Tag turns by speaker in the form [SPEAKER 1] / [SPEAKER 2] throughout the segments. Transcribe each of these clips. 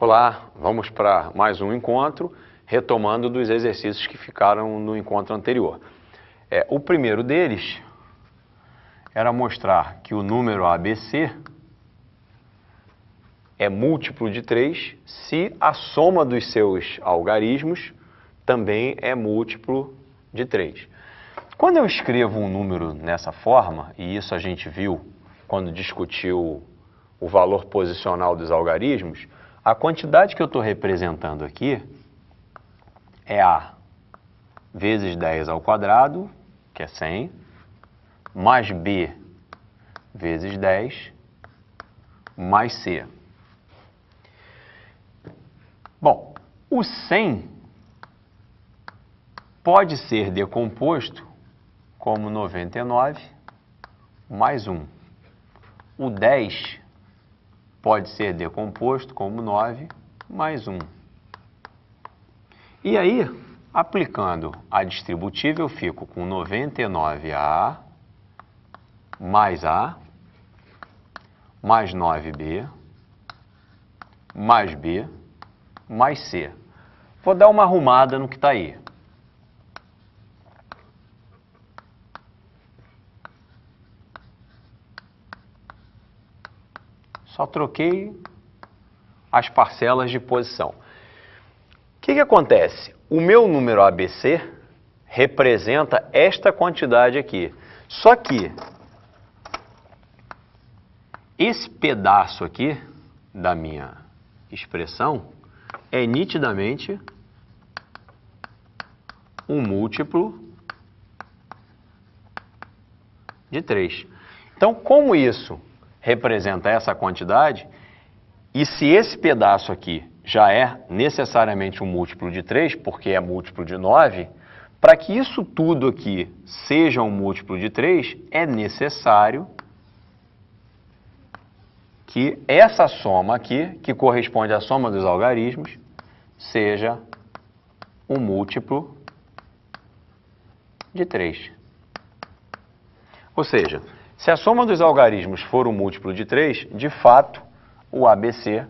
[SPEAKER 1] Olá, vamos para mais um encontro, retomando dos exercícios que ficaram no encontro anterior. É, o primeiro deles era mostrar que o número ABC é múltiplo de 3 se a soma dos seus algarismos também é múltiplo de 3. Quando eu escrevo um número nessa forma, e isso a gente viu quando discutiu o valor posicional dos algarismos, a quantidade que eu estou representando aqui é A vezes 10 ao quadrado, que é 100, mais B vezes 10, mais C. Bom, o 100 pode ser decomposto como 99 mais 1. O 10 pode ser decomposto como 9 mais 1. E aí, aplicando a distributiva, eu fico com 99A mais A mais 9B mais B mais C. Vou dar uma arrumada no que está aí. Só troquei as parcelas de posição. O que, que acontece? O meu número ABC representa esta quantidade aqui. Só que esse pedaço aqui da minha expressão é nitidamente um múltiplo de 3. Então, como isso representa essa quantidade, e se esse pedaço aqui já é necessariamente um múltiplo de 3, porque é múltiplo de 9, para que isso tudo aqui seja um múltiplo de 3, é necessário que essa soma aqui, que corresponde à soma dos algarismos, seja um múltiplo de 3. Ou seja, se a soma dos algarismos for um múltiplo de 3, de fato, o ABC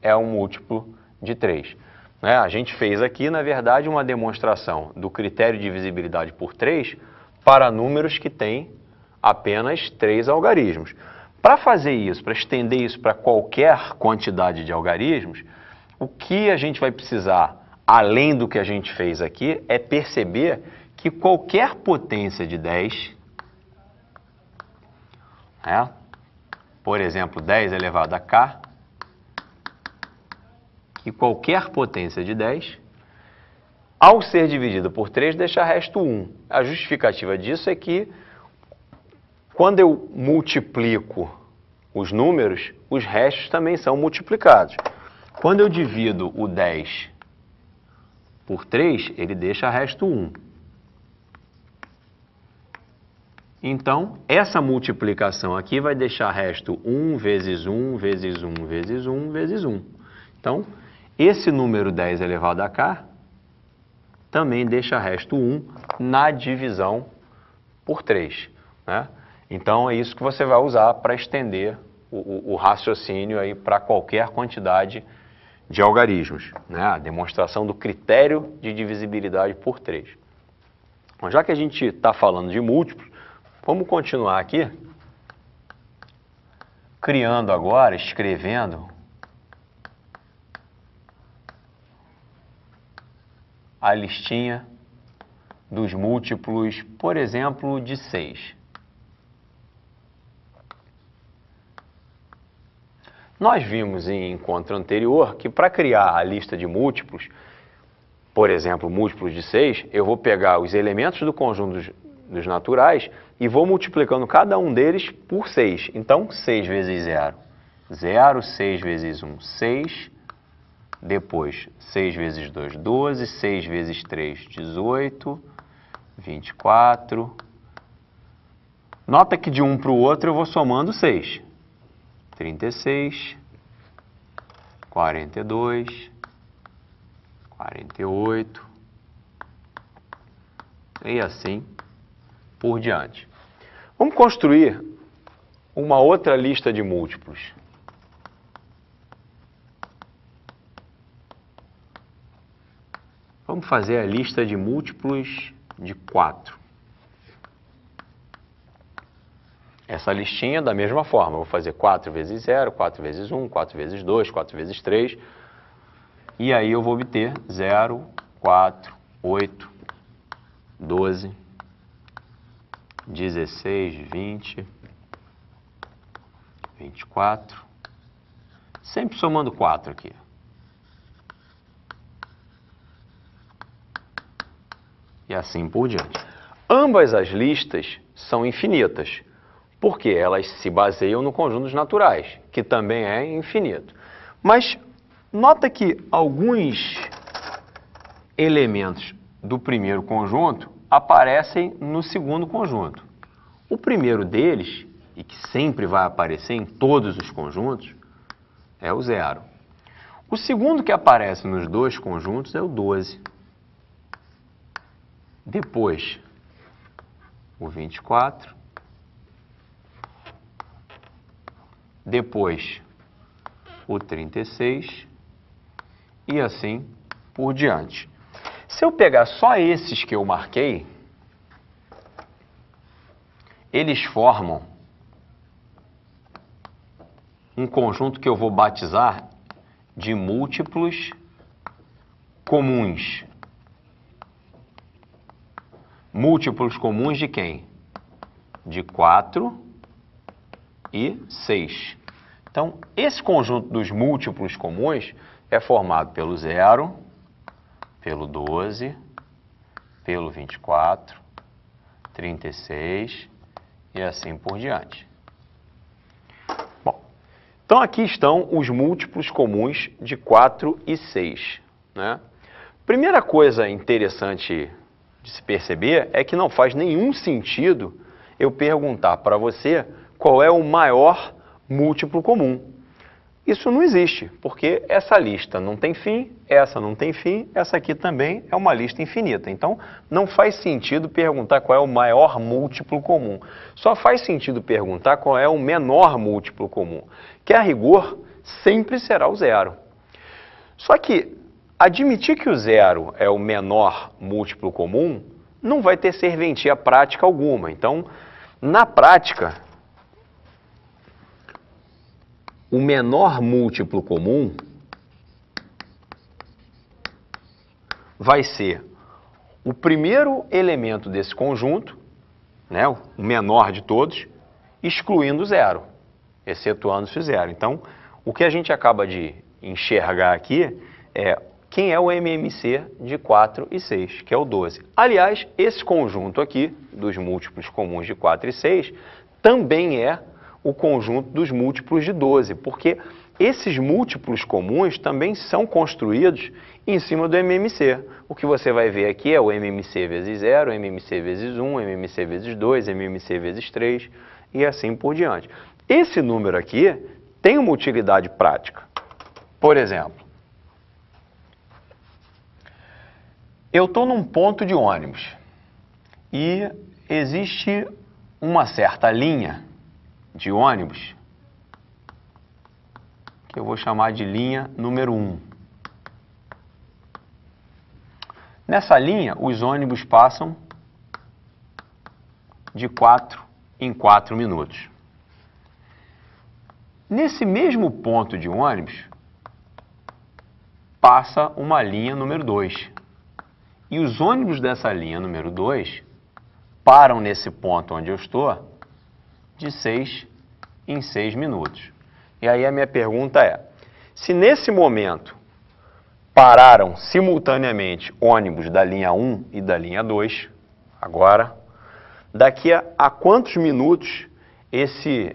[SPEAKER 1] é um múltiplo de 3. Né? A gente fez aqui, na verdade, uma demonstração do critério de divisibilidade por 3 para números que têm apenas 3 algarismos. Para fazer isso, para estender isso para qualquer quantidade de algarismos, o que a gente vai precisar, além do que a gente fez aqui, é perceber que qualquer potência de 10 né? Por exemplo, 10 elevado a k, que qualquer potência de 10, ao ser dividido por 3, deixa resto 1. A justificativa disso é que quando eu multiplico os números, os restos também são multiplicados. Quando eu divido o 10 por 3, ele deixa resto 1. Então, essa multiplicação aqui vai deixar resto 1 vezes 1 vezes 1 vezes 1 vezes 1. Então, esse número 10 elevado a k também deixa resto 1 na divisão por 3. Né? Então, é isso que você vai usar para estender o, o, o raciocínio para qualquer quantidade de algarismos, né? a demonstração do critério de divisibilidade por 3. Bom, já que a gente está falando de múltiplos, Vamos continuar aqui, criando agora, escrevendo a listinha dos múltiplos, por exemplo, de 6. Nós vimos em encontro anterior que para criar a lista de múltiplos, por exemplo, múltiplos de 6, eu vou pegar os elementos do conjunto, dos naturais e vou multiplicando cada um deles por 6. Então, 6 vezes 0. 0, 6 vezes 1, 6. Depois, 6 vezes 2, 12. 6 vezes 3, 18. 24. Nota que de um para o outro eu vou somando 6. 36, 42, 48 e assim por diante. Vamos construir uma outra lista de múltiplos. Vamos fazer a lista de múltiplos de 4. Essa listinha da mesma forma, vou fazer 4 vezes 0, 4 vezes 1, 4 vezes 2, 4 vezes 3, e aí eu vou obter 0, 4, 8, 12, 16, 20, 24. Sempre somando 4 aqui. E assim por diante. Ambas as listas são infinitas, porque elas se baseiam no conjunto dos naturais, que também é infinito. Mas nota que alguns elementos do primeiro conjunto aparecem no segundo conjunto. O primeiro deles, e que sempre vai aparecer em todos os conjuntos, é o zero. O segundo que aparece nos dois conjuntos é o 12. Depois, o 24. Depois, o 36. E assim por diante. Se eu pegar só esses que eu marquei, eles formam um conjunto que eu vou batizar de múltiplos comuns. Múltiplos comuns de quem? De 4 e 6. Então, esse conjunto dos múltiplos comuns é formado pelo zero pelo 12, pelo 24, 36 e assim por diante. Bom, então aqui estão os múltiplos comuns de 4 e 6. Né? Primeira coisa interessante de se perceber é que não faz nenhum sentido eu perguntar para você qual é o maior múltiplo comum. Isso não existe, porque essa lista não tem fim, essa não tem fim, essa aqui também é uma lista infinita. Então, não faz sentido perguntar qual é o maior múltiplo comum. Só faz sentido perguntar qual é o menor múltiplo comum, que a rigor sempre será o zero. Só que admitir que o zero é o menor múltiplo comum não vai ter serventia prática alguma. Então, na prática, o menor múltiplo comum vai ser o primeiro elemento desse conjunto, né, o menor de todos, excluindo zero, excetuando-se zero. Então, o que a gente acaba de enxergar aqui é quem é o MMC de 4 e 6, que é o 12. Aliás, esse conjunto aqui, dos múltiplos comuns de 4 e 6, também é o conjunto dos múltiplos de 12, porque esses múltiplos comuns também são construídos em cima do MMC. O que você vai ver aqui é o MMC vezes 0, MMC vezes 1, MMC vezes 2, MMC vezes 3 e assim por diante. Esse número aqui tem uma utilidade prática. Por exemplo, eu estou num ponto de ônibus e existe uma certa linha de ônibus, que eu vou chamar de linha número 1. Nessa linha, os ônibus passam de 4 em 4 minutos. Nesse mesmo ponto de ônibus, passa uma linha número 2. E os ônibus dessa linha número 2 param nesse ponto onde eu estou de 6 em 6 minutos. E aí a minha pergunta é, se nesse momento pararam simultaneamente ônibus da linha 1 e da linha 2, agora, daqui a, a quantos minutos esse,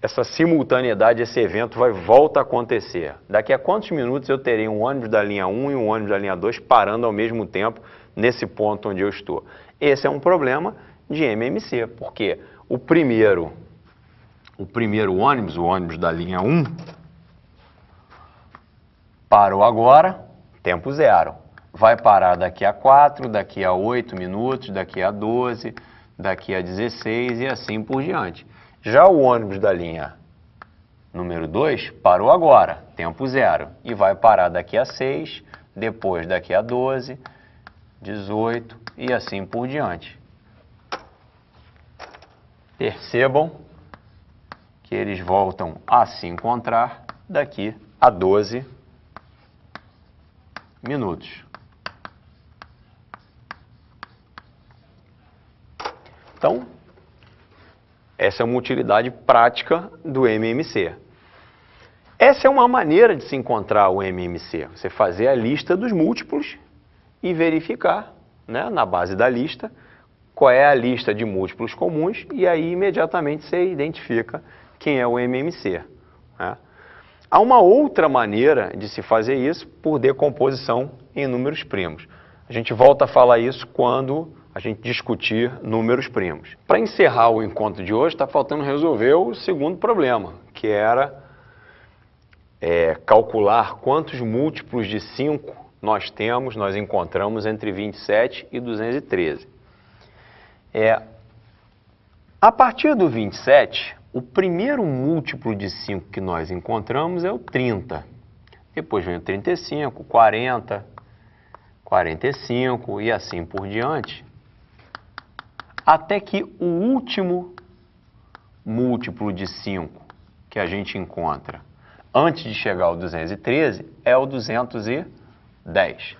[SPEAKER 1] essa simultaneidade, esse evento vai volta a acontecer? Daqui a quantos minutos eu terei um ônibus da linha 1 e um ônibus da linha 2 parando ao mesmo tempo nesse ponto onde eu estou? Esse é um problema de MMC, porque o primeiro, o primeiro ônibus, o ônibus da linha 1, parou agora, tempo zero. Vai parar daqui a 4, daqui a 8 minutos, daqui a 12, daqui a 16 e assim por diante. Já o ônibus da linha número 2 parou agora, tempo zero, e vai parar daqui a 6, depois daqui a 12, 18 e assim por diante. Percebam que eles voltam a se encontrar daqui a 12 minutos. Então, essa é uma utilidade prática do MMC. Essa é uma maneira de se encontrar o MMC, você fazer a lista dos múltiplos e verificar, né, na base da lista, qual é a lista de múltiplos comuns e aí imediatamente você identifica quem é o MMC. Né? Há uma outra maneira de se fazer isso por decomposição em números primos. A gente volta a falar isso quando a gente discutir números primos. Para encerrar o encontro de hoje, está faltando resolver o segundo problema, que era é, calcular quantos múltiplos de 5 nós temos, nós encontramos entre 27 e 213. É, a partir do 27, o primeiro múltiplo de 5 que nós encontramos é o 30. Depois vem o 35, 40, 45 e assim por diante, até que o último múltiplo de 5 que a gente encontra antes de chegar ao 213 é o 210.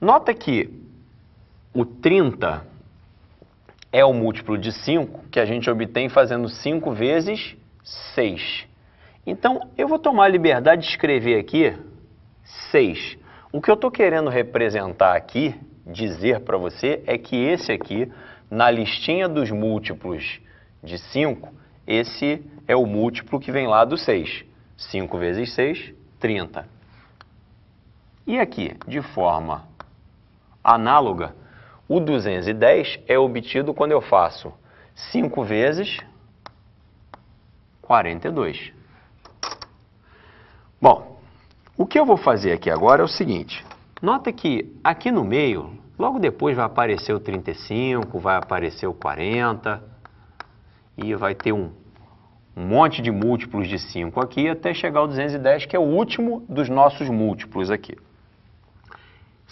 [SPEAKER 1] Nota que o 30 é o múltiplo de 5 que a gente obtém fazendo 5 vezes 6. Então, eu vou tomar a liberdade de escrever aqui 6. O que eu estou querendo representar aqui, dizer para você, é que esse aqui, na listinha dos múltiplos de 5, esse é o múltiplo que vem lá do 6. 5 vezes 6, 30. E aqui, de forma análoga, o 210 é obtido quando eu faço 5 vezes 42. Bom, o que eu vou fazer aqui agora é o seguinte. Nota que aqui no meio, logo depois vai aparecer o 35, vai aparecer o 40 e vai ter um, um monte de múltiplos de 5 aqui até chegar ao 210, que é o último dos nossos múltiplos aqui.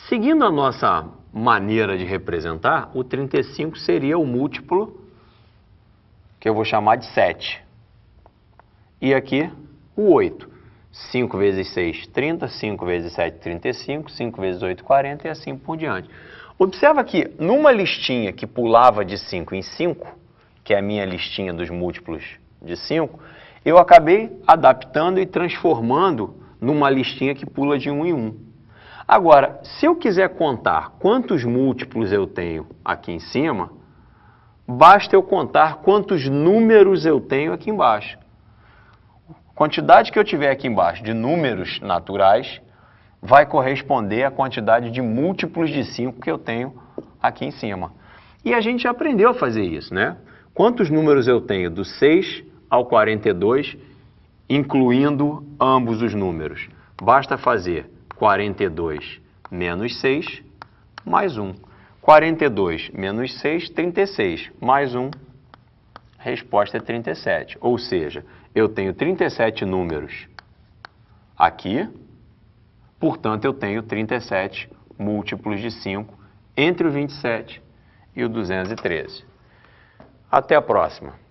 [SPEAKER 1] Seguindo a nossa maneira de representar, o 35 seria o múltiplo, que eu vou chamar de 7. E aqui, o 8. 5 vezes 6, 30, 5 vezes 7, 35, 5 vezes 8, 40 e assim por diante. Observa que numa listinha que pulava de 5 em 5, que é a minha listinha dos múltiplos de 5, eu acabei adaptando e transformando numa listinha que pula de 1 um em 1. Um. Agora, se eu quiser contar quantos múltiplos eu tenho aqui em cima, basta eu contar quantos números eu tenho aqui embaixo. A quantidade que eu tiver aqui embaixo de números naturais vai corresponder à quantidade de múltiplos de 5 que eu tenho aqui em cima. E a gente aprendeu a fazer isso, né? Quantos números eu tenho do 6 ao 42, incluindo ambos os números? Basta fazer 42 menos 6, mais 1. 42 menos 6, 36, mais 1. Resposta é 37. Ou seja, eu tenho 37 números aqui, portanto, eu tenho 37 múltiplos de 5 entre o 27 e o 213. Até a próxima!